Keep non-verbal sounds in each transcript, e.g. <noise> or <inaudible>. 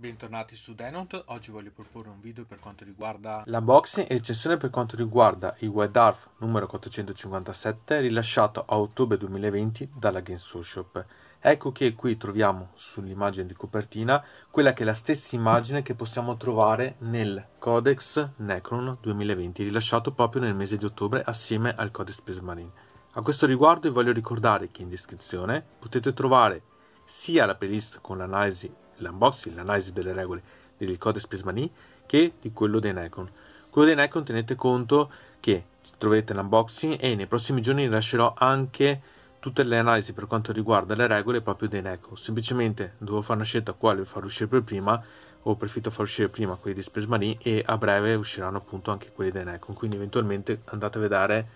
Bentornati su Denot, oggi voglio proporre un video per quanto riguarda l'unboxing e recensione per quanto riguarda il WebDARF numero 457 rilasciato a ottobre 2020 dalla Games Shop. Ecco che qui troviamo sull'immagine di copertina quella che è la stessa immagine che possiamo trovare nel Codex Necron 2020 rilasciato proprio nel mese di ottobre assieme al Codex Space Marine. A questo riguardo vi voglio ricordare che in descrizione potete trovare sia la playlist con l'analisi l'unboxing, l'analisi delle regole del Codex Prismani che di quello dei Nikon. Quello dei Nikon tenete conto che troverete l'unboxing e nei prossimi giorni lascerò anche tutte le analisi per quanto riguarda le regole proprio dei Nikon. Semplicemente devo fare una scelta quale far uscire per prima ho preferito far uscire prima quelli di Spesmani e a breve usciranno appunto anche quelli dei Nikon quindi eventualmente andate a vedere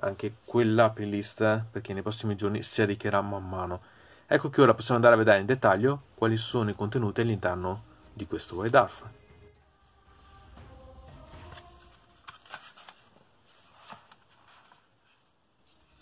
anche quella playlist perché nei prossimi giorni si arricchirà man mano Ecco che ora possiamo andare a vedere in dettaglio quali sono i contenuti all'interno di questo WireDARF.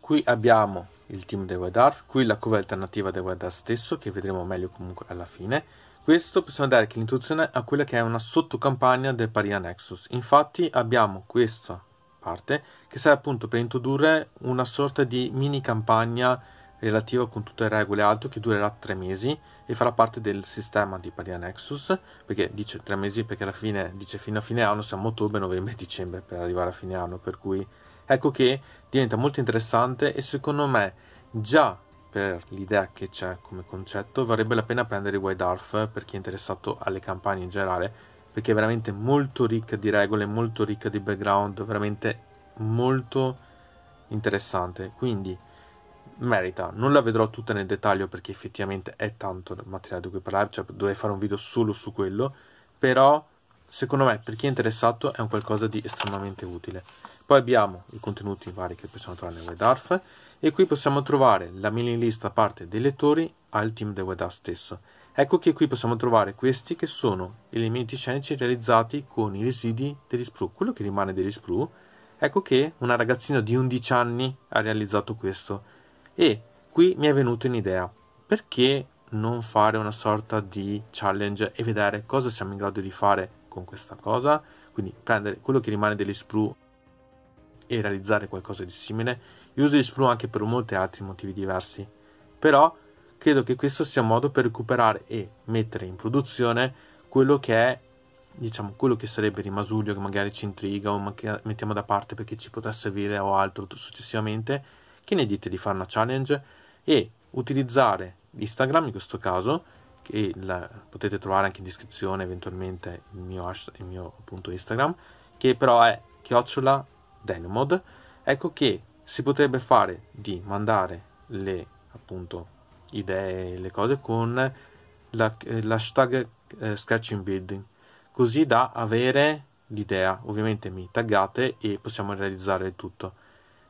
Qui abbiamo il team del WireDARF, qui la cover alternativa del WireDARF stesso che vedremo meglio comunque alla fine. Questo possiamo dare anche l'introduzione a quella che è una sottocampagna del Parina Nexus. Infatti abbiamo questa parte che serve appunto per introdurre una sorta di mini campagna relativo con tutte le regole altro che durerà tre mesi e farà parte del sistema di Paria Nexus perché dice tre mesi perché alla fine dice fino a fine anno siamo ottobre, novembre, dicembre per arrivare a fine anno per cui ecco che diventa molto interessante e secondo me già per l'idea che c'è come concetto varrebbe la pena prendere Wild Arf per chi è interessato alle campagne in generale perché è veramente molto ricca di regole, molto ricca di background, veramente molto interessante. Quindi merita, non la vedrò tutta nel dettaglio perché effettivamente è tanto materiale di cui parlare, cioè dovrei fare un video solo su quello, però secondo me per chi è interessato è un qualcosa di estremamente utile. Poi abbiamo i contenuti vari che possiamo trovare nel WebDARF e qui possiamo trovare la mailing list a parte dei lettori al team del WebDARF stesso. Ecco che qui possiamo trovare questi che sono elementi scenici realizzati con i residui degli sprue, quello che rimane degli sprue. Ecco che una ragazzina di 11 anni ha realizzato questo e qui mi è venuta un'idea, perché non fare una sorta di challenge e vedere cosa siamo in grado di fare con questa cosa? Quindi prendere quello che rimane degli sprue e realizzare qualcosa di simile. Io uso gli sprue anche per molti altri motivi diversi, però credo che questo sia un modo per recuperare e mettere in produzione quello che è diciamo quello che sarebbe rimasuglio che magari ci intriga o mettiamo da parte perché ci potrà servire o altro successivamente che ne dite di fare una challenge e utilizzare Instagram in questo caso, che la, potete trovare anche in descrizione eventualmente il mio, hash, il mio appunto Instagram, che però è chiocciola Denumod. Ecco che si potrebbe fare di mandare le appunto idee, le cose con la, eh, l'hashtag eh, sketching building, così da avere l'idea. Ovviamente mi taggate e possiamo realizzare tutto.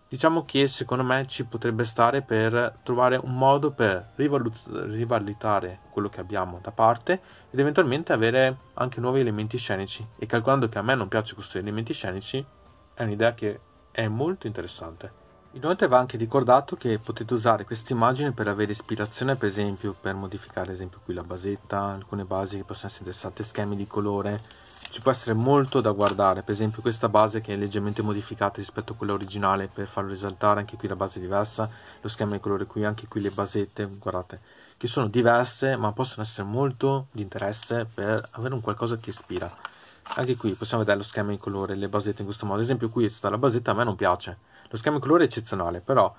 Diciamo che secondo me ci potrebbe stare per trovare un modo per rivalut- rivalutare quello che abbiamo da parte ed eventualmente avere anche nuovi elementi scenici. E calcolando che a me non piace costruire elementi scenici, è un'idea che è molto interessante. Inoltre va anche ricordato che potete usare questa immagine per avere ispirazione per esempio per modificare ad esempio qui la basetta, alcune basi che possono essere interessate, schemi di colore, ci può essere molto da guardare, per esempio questa base che è leggermente modificata rispetto a quella originale per farlo risaltare, anche qui la base è diversa, lo schema di colore qui, anche qui le basette, guardate, che sono diverse ma possono essere molto di interesse per avere un qualcosa che ispira. Anche qui possiamo vedere lo schema di colore, le basette in questo modo, ad esempio qui è stata la basetta, a me non piace, lo schema in colore è eccezionale, però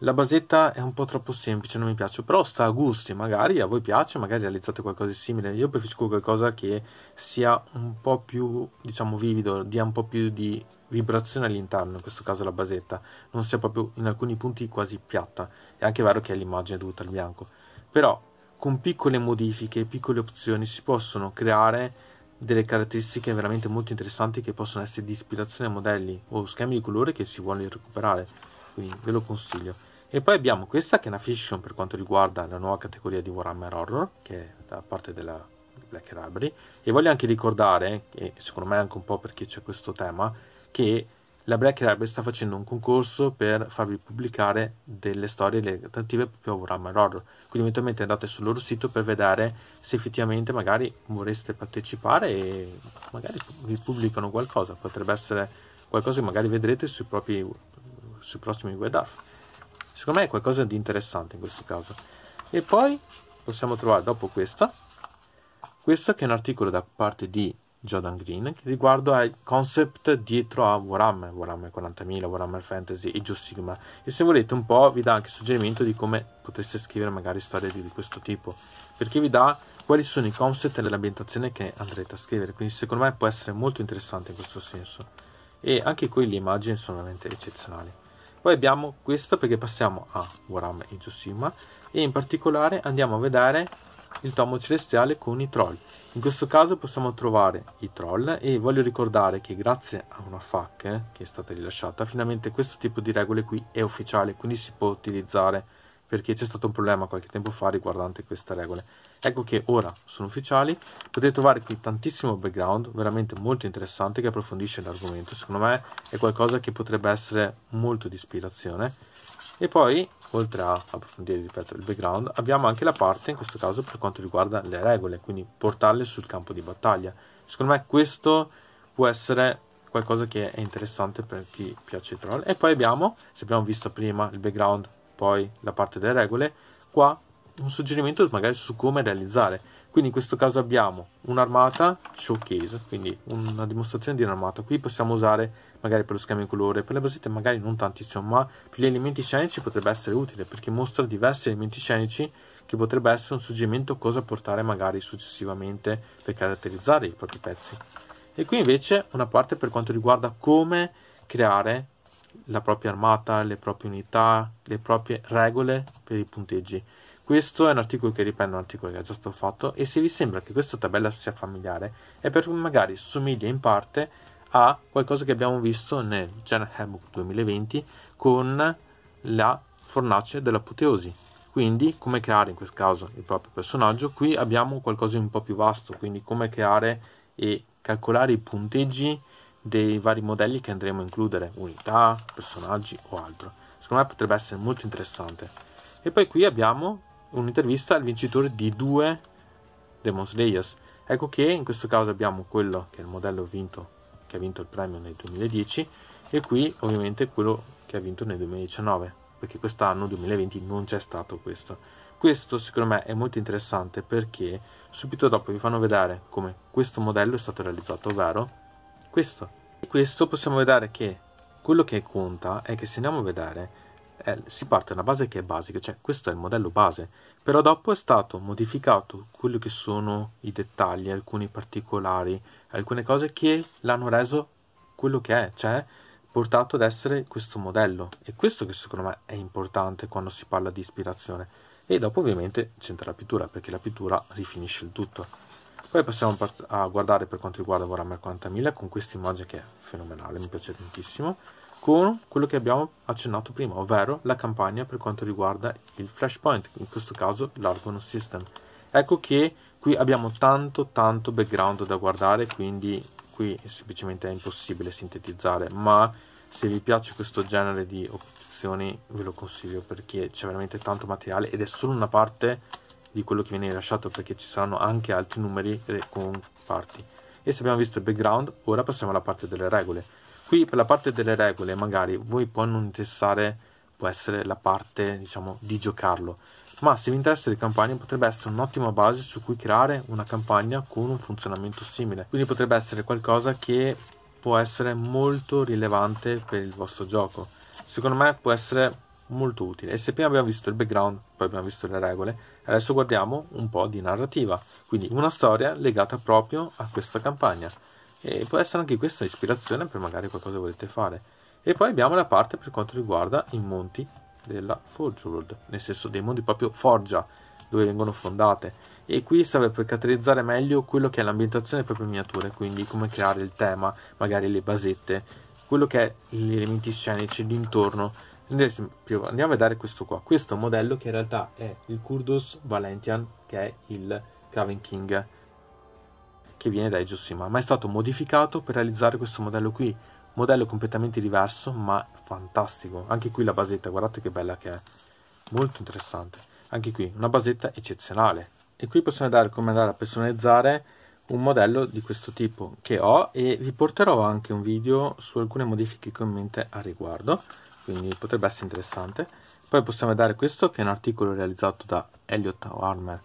la basetta è un po' troppo semplice, non mi piace, però sta a gusti, magari a voi piace, magari realizzate qualcosa di simile. Io preferisco qualcosa che sia un po' più, diciamo, vivido, dia un po' più di vibrazione all'interno, in questo caso la basetta, non sia proprio in alcuni punti quasi piatta. È anche vero che è l'immagine dovuta al bianco, però con piccole modifiche, piccole opzioni si possono creare delle caratteristiche veramente molto interessanti che possono essere di ispirazione a modelli o schemi di colore che si vuole recuperare, quindi ve lo consiglio. E poi abbiamo questa che è una fiction per quanto riguarda la nuova categoria di Warhammer Horror, che è da parte della Black Library, e voglio anche ricordare, e secondo me anche un po' perché c'è questo tema, che la Black Rabbit sta facendo un concorso per farvi pubblicare delle storie relative proprio a Warhammer Horror. Quindi eventualmente andate sul loro sito per vedere se effettivamente magari vorreste partecipare e magari vi pubblicano qualcosa. Potrebbe essere qualcosa che magari vedrete sui propri sui prossimi WebDAF. Secondo me è qualcosa di interessante in questo caso. E poi possiamo trovare dopo questa, questo che è un articolo da parte di Jordan Green riguardo ai concept dietro a Warhammer, Warhammer 40.000, Warhammer Fantasy e Geo Sigma e se volete un po' vi dà anche suggerimento di come potreste scrivere magari storie di, questo tipo perché vi dà quali sono i concept e l'ambientazione che andrete a scrivere quindi secondo me può essere molto interessante in questo senso e anche qui le immagini sono veramente eccezionali poi abbiamo questo perché passiamo a Warhammer e Geo Sigma e in particolare andiamo a vedere il tomo celestiale con i troll. In questo caso possiamo trovare i troll e voglio ricordare che grazie a una FAQ eh, che è stata rilasciata finalmente questo tipo di regole qui è ufficiale quindi si può utilizzare perché c'è stato un problema qualche tempo fa riguardante queste regole. Ecco che ora sono ufficiali, potete trovare qui tantissimo background, veramente molto interessante che approfondisce l'argomento, secondo me è qualcosa che potrebbe essere molto di ispirazione e poi oltre a approfondire ripeto, il background abbiamo anche la parte in questo caso per quanto riguarda le regole quindi portarle sul campo di battaglia secondo me questo può essere qualcosa che è interessante per chi piace il troll e poi abbiamo se abbiamo visto prima il background poi la parte delle regole qua un suggerimento magari su come realizzare quindi in questo caso abbiamo un'armata showcase quindi una dimostrazione di un'armata qui possiamo usare magari per lo schema in colore per le basette magari non tantissimo ma per gli elementi scenici potrebbe essere utile perché mostra diversi elementi scenici che potrebbe essere un suggerimento cosa portare magari successivamente per caratterizzare i propri pezzi e qui invece una parte per quanto riguarda come creare la propria armata, le proprie unità, le proprie regole per i punteggi questo è un articolo che riprende un articolo che è già stato fatto e se vi sembra che questa tabella sia familiare è perché magari somiglia in parte a qualcosa che abbiamo visto nel Gen Handbook 2020 con la fornace dell'apoteosi. Quindi come creare in questo caso il proprio personaggio, qui abbiamo qualcosa di un po' più vasto, quindi come creare e calcolare i punteggi dei vari modelli che andremo a includere, unità, personaggi o altro. Secondo me potrebbe essere molto interessante. E poi qui abbiamo un'intervista al vincitore di due Demon Slayers. Ecco che in questo caso abbiamo quello che è il modello vinto, che ha vinto il premio nel 2010 e qui ovviamente quello che ha vinto nel 2019, perché quest'anno 2020 non c'è stato questo. Questo secondo me è molto interessante perché subito dopo vi fanno vedere come questo modello è stato realizzato, ovvero questo. E questo possiamo vedere che quello che conta è che se andiamo a vedere è, eh, si parte da una base che è basica, cioè questo è il modello base, però dopo è stato modificato quelli che sono i dettagli, alcuni particolari, alcune cose che l'hanno reso quello che è, cioè portato ad essere questo modello. E questo che secondo me è importante quando si parla di ispirazione. E dopo ovviamente c'entra la pittura, perché la pittura rifinisce il tutto. Poi passiamo a guardare per quanto riguarda Warhammer 40.000 con questa immagine che è fenomenale, mi piace tantissimo con quello che abbiamo accennato prima, ovvero la campagna per quanto riguarda il flashpoint, in questo caso l'Argono System. Ecco che qui abbiamo tanto tanto background da guardare, quindi qui semplicemente è impossibile sintetizzare, ma se vi piace questo genere di opzioni ve lo consiglio perché c'è veramente tanto materiale ed è solo una parte di quello che viene rilasciato perché ci saranno anche altri numeri con parti. E se abbiamo visto il background, ora passiamo alla parte delle regole qui per la parte delle regole magari voi può non interessare, può essere la parte diciamo di giocarlo, ma se vi interessa le campagne potrebbe essere un'ottima base su cui creare una campagna con un funzionamento simile, quindi potrebbe essere qualcosa che può essere molto rilevante per il vostro gioco. Secondo me può essere molto utile. E se prima abbiamo visto il background, poi abbiamo visto le regole, adesso guardiamo un po' di narrativa, quindi una storia legata proprio a questa campagna. E può essere anche questa ispirazione per magari qualcosa che volete fare. E poi abbiamo la parte per quanto riguarda i monti della Forge World, nel senso dei monti proprio Forgia, dove vengono fondate. E qui serve per caratterizzare meglio quello che è l'ambientazione delle proprie miniature, quindi come creare il tema, magari le basette, quello che è gli elementi scenici d'intorno Andiamo a vedere questo qua. Questo modello che in realtà è il Kurdos Valentian, che è il Craven King che viene da Ijosima, ma è stato modificato per realizzare questo modello qui. Modello completamente diverso, ma fantastico. Anche qui la basetta, guardate che bella che è. Molto interessante. Anche qui, una basetta eccezionale. E qui possiamo dare come andare a personalizzare un modello di questo tipo che ho e vi porterò anche un video su alcune modifiche che ho in mente a riguardo quindi potrebbe essere interessante poi possiamo vedere questo che è un articolo realizzato da Elliot Armer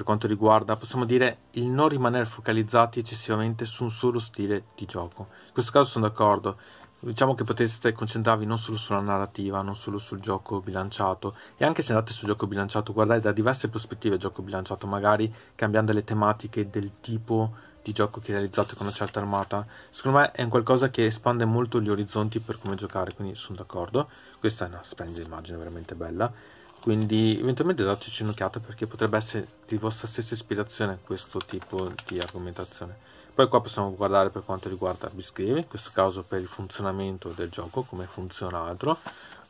per quanto riguarda, possiamo dire, il non rimanere focalizzati eccessivamente su un solo stile di gioco. In questo caso sono d'accordo, diciamo che poteste concentrarvi non solo sulla narrativa, non solo sul gioco bilanciato, e anche se andate sul gioco bilanciato, guardate da diverse prospettive il gioco bilanciato, magari cambiando le tematiche del tipo di gioco che realizzate con una certa armata, secondo me è un qualcosa che espande molto gli orizzonti per come giocare, quindi sono d'accordo. Questa è una splendida immagine, veramente bella quindi eventualmente dateci un'occhiata perché potrebbe essere di vostra stessa ispirazione questo tipo di argomentazione poi qua possiamo guardare per quanto riguarda Biscrivi, in questo caso per il funzionamento del gioco, come funziona altro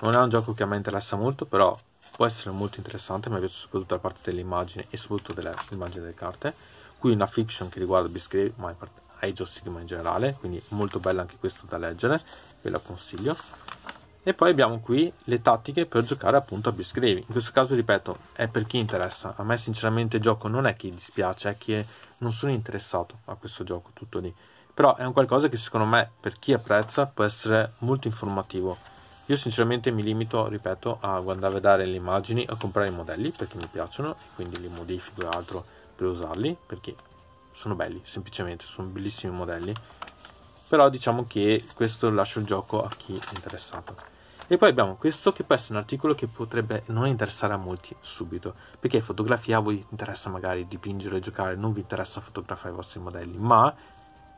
non è un gioco che a me interessa molto però può essere molto interessante mi piace soprattutto la parte delle immagini e soprattutto dell'immagine delle carte qui una fiction che riguarda Biscrivi, ma è ai Sigma in generale quindi molto bella anche questa da leggere ve la consiglio e poi abbiamo qui le tattiche per giocare appunto a Biscrevi. In questo caso, ripeto, è per chi interessa. A me sinceramente il gioco non è che dispiace, è che non sono interessato a questo gioco, tutto lì. Però è un qualcosa che secondo me, per chi apprezza, può essere molto informativo. Io sinceramente mi limito, ripeto, a guardare a vedere le immagini, a comprare i modelli perché mi piacciono e quindi li modifico e altro per usarli, perché sono belli, semplicemente, sono bellissimi modelli però diciamo che questo lascio il gioco a chi è interessato. E poi abbiamo questo che può essere un articolo che potrebbe non interessare a molti subito, perché fotografia a voi interessa magari dipingere e giocare, non vi interessa fotografare i vostri modelli, ma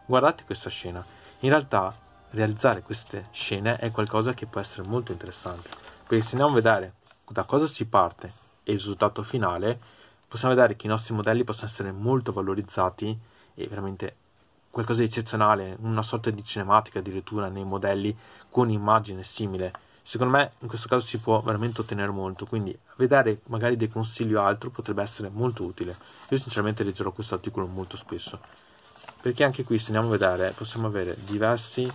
guardate questa scena. In realtà realizzare queste scene è qualcosa che può essere molto interessante, perché se andiamo a vedere da cosa si parte e il risultato finale, possiamo vedere che i nostri modelli possono essere molto valorizzati e veramente qualcosa di eccezionale, una sorta di cinematica addirittura nei modelli con immagine simile. Secondo me in questo caso si può veramente ottenere molto, quindi vedere magari dei consigli o altro potrebbe essere molto utile. Io sinceramente leggerò questo articolo molto spesso, perché anche qui se andiamo a vedere possiamo avere diversi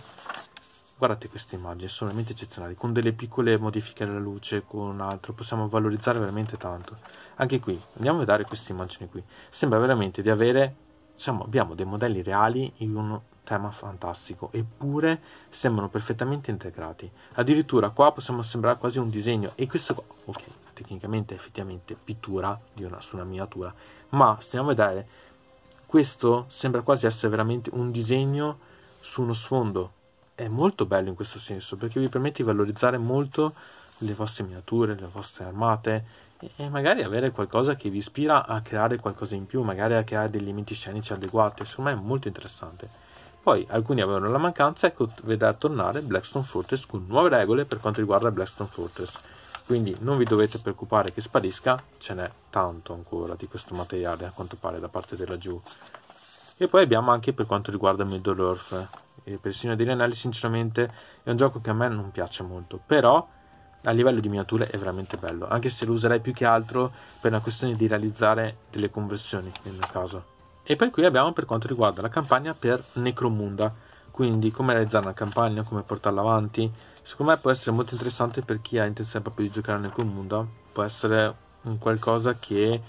guardate queste immagini, sono veramente eccezionali, con delle piccole modifiche alla luce, con altro, possiamo valorizzare veramente tanto. Anche qui, andiamo a vedere queste immagini qui, sembra veramente di avere siamo, abbiamo dei modelli reali in un tema fantastico, eppure sembrano perfettamente integrati. Addirittura qua possiamo sembrare quasi un disegno e questo qua, ok, tecnicamente è effettivamente pittura una, su una miniatura, ma stiamo a vedere, questo sembra quasi essere veramente un disegno su uno sfondo. È molto bello in questo senso perché vi permette di valorizzare molto le vostre miniature, le vostre armate e magari avere qualcosa che vi ispira a creare qualcosa in più, magari a creare dei limiti scenici adeguati, secondo me è molto interessante. Poi alcuni avevano la mancanza ecco, vedrà tornare Blackstone Fortress con nuove regole per quanto riguarda Blackstone Fortress. Quindi non vi dovete preoccupare che sparisca, ce n'è tanto ancora di questo materiale a quanto pare da parte della Jew. E poi abbiamo anche per quanto riguarda Middle Earth, e Persino degli Anelli sinceramente è un gioco che a me non piace molto, però a livello di miniature è veramente bello, anche se lo userei più che altro per una questione di realizzare delle conversioni nel mio caso. E poi qui abbiamo per quanto riguarda la campagna per Necromunda, quindi come realizzare una campagna, come portarla avanti. Secondo me può essere molto interessante per chi ha intenzione proprio di giocare a Necromunda, può essere un qualcosa che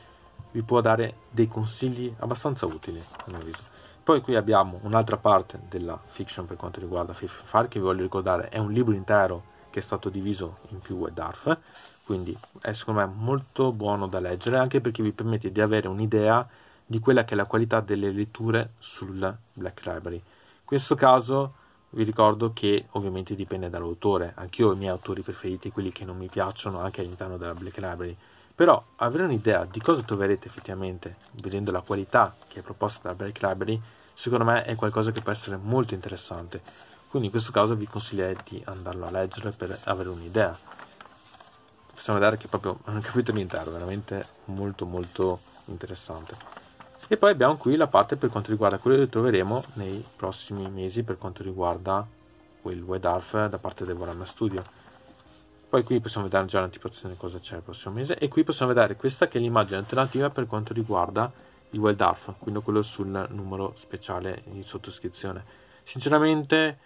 vi può dare dei consigli abbastanza utili, a mio avviso. Poi qui abbiamo un'altra parte della fiction per quanto riguarda Fifth Far, che vi voglio ricordare è un libro intero che è stato diviso in più e DARF quindi è secondo me molto buono da leggere anche perché vi permette di avere un'idea di quella che è la qualità delle letture sul Black Library. In questo caso vi ricordo che ovviamente dipende dall'autore, anch'io ho i miei autori preferiti, quelli che non mi piacciono anche all'interno della Black Library, però avere un'idea di cosa troverete effettivamente vedendo la qualità che è proposta dalla Black Library secondo me è qualcosa che può essere molto interessante quindi in questo caso vi consiglierei di andarlo a leggere per avere un'idea possiamo vedere che è proprio <laughs> un capitolo intero veramente molto molto interessante e poi abbiamo qui la parte per quanto riguarda quello che troveremo nei prossimi mesi per quanto riguarda il WebArf da parte del Warhammer Studio poi qui possiamo vedere già l'anticipazione di cosa c'è il prossimo mese e qui possiamo vedere questa che è l'immagine alternativa per quanto riguarda il Wild WebArf quindi quello sul numero speciale di sottoscrizione sinceramente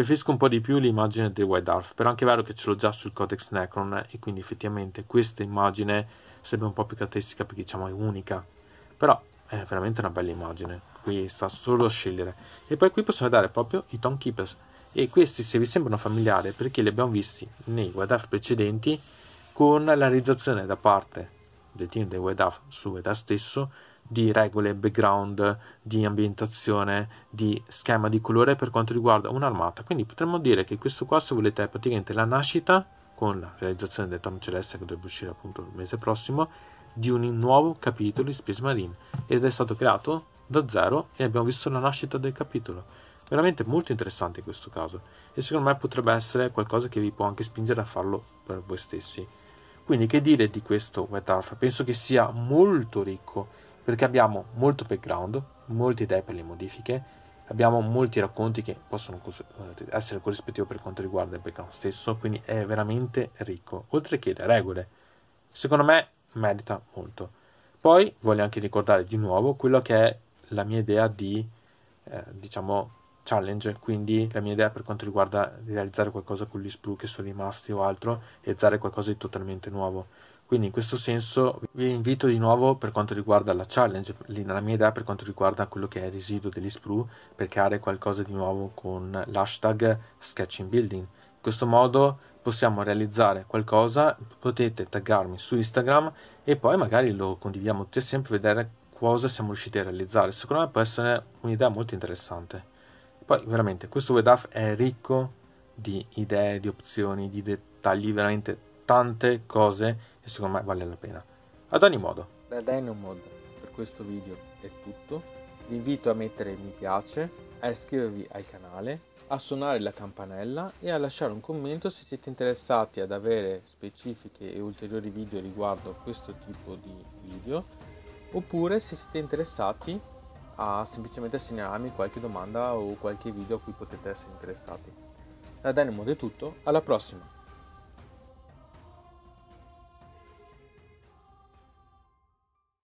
Preferisco un po' di più l'immagine del White Dwarf, però è anche vero che ce l'ho già sul Codex Necron e quindi effettivamente questa immagine sarebbe un po' più caratteristica perché diciamo è unica, però è veramente una bella immagine, qui sta solo a scegliere. E poi qui possiamo vedere proprio i Tom Keepers e questi se vi sembrano familiari perché li abbiamo visti nei White Dwarf precedenti con la realizzazione da parte del team dei White Dwarf su White Dwarf stesso di regole, background, di ambientazione, di schema di colore per quanto riguarda un'armata. Quindi potremmo dire che questo qua, se volete, è praticamente la nascita con la realizzazione del Tom Celeste che dovrebbe uscire appunto il mese prossimo di un nuovo capitolo di Space Marine ed è stato creato da zero e abbiamo visto la nascita del capitolo. Veramente molto interessante in questo caso e secondo me potrebbe essere qualcosa che vi può anche spingere a farlo per voi stessi. Quindi che dire di questo Wet Alpha? Penso che sia molto ricco perché abbiamo molto background, molte idee per le modifiche, abbiamo molti racconti che possono eh, essere corrispettivi per quanto riguarda il background stesso, quindi è veramente ricco, oltre che le regole. Secondo me merita molto. Poi voglio anche ricordare di nuovo quello che è la mia idea di, eh, diciamo, challenge, quindi la mia idea per quanto riguarda realizzare qualcosa con gli sprue che sono rimasti o altro, e realizzare qualcosa di totalmente nuovo. Quindi in questo senso vi invito di nuovo per quanto riguarda la challenge, la mia idea per quanto riguarda quello che è il residuo degli sprue, per creare qualcosa di nuovo con l'hashtag sketching building. In questo modo possiamo realizzare qualcosa, potete taggarmi su Instagram e poi magari lo condividiamo tutti assieme per vedere cosa siamo riusciti a realizzare. Secondo me può essere un'idea molto interessante. Poi veramente questo WebDAF è ricco di idee, di opzioni, di dettagli, veramente tante cose secondo me vale la pena. Ad ogni modo. Da Dynomod per questo video è tutto. Vi invito a mettere mi piace, a iscrivervi al canale, a suonare la campanella e a lasciare un commento se siete interessati ad avere specifiche e ulteriori video riguardo a questo tipo di video oppure se siete interessati a semplicemente segnalarmi qualche domanda o qualche video a cui potete essere interessati. Da Dynamo è tutto, alla prossima!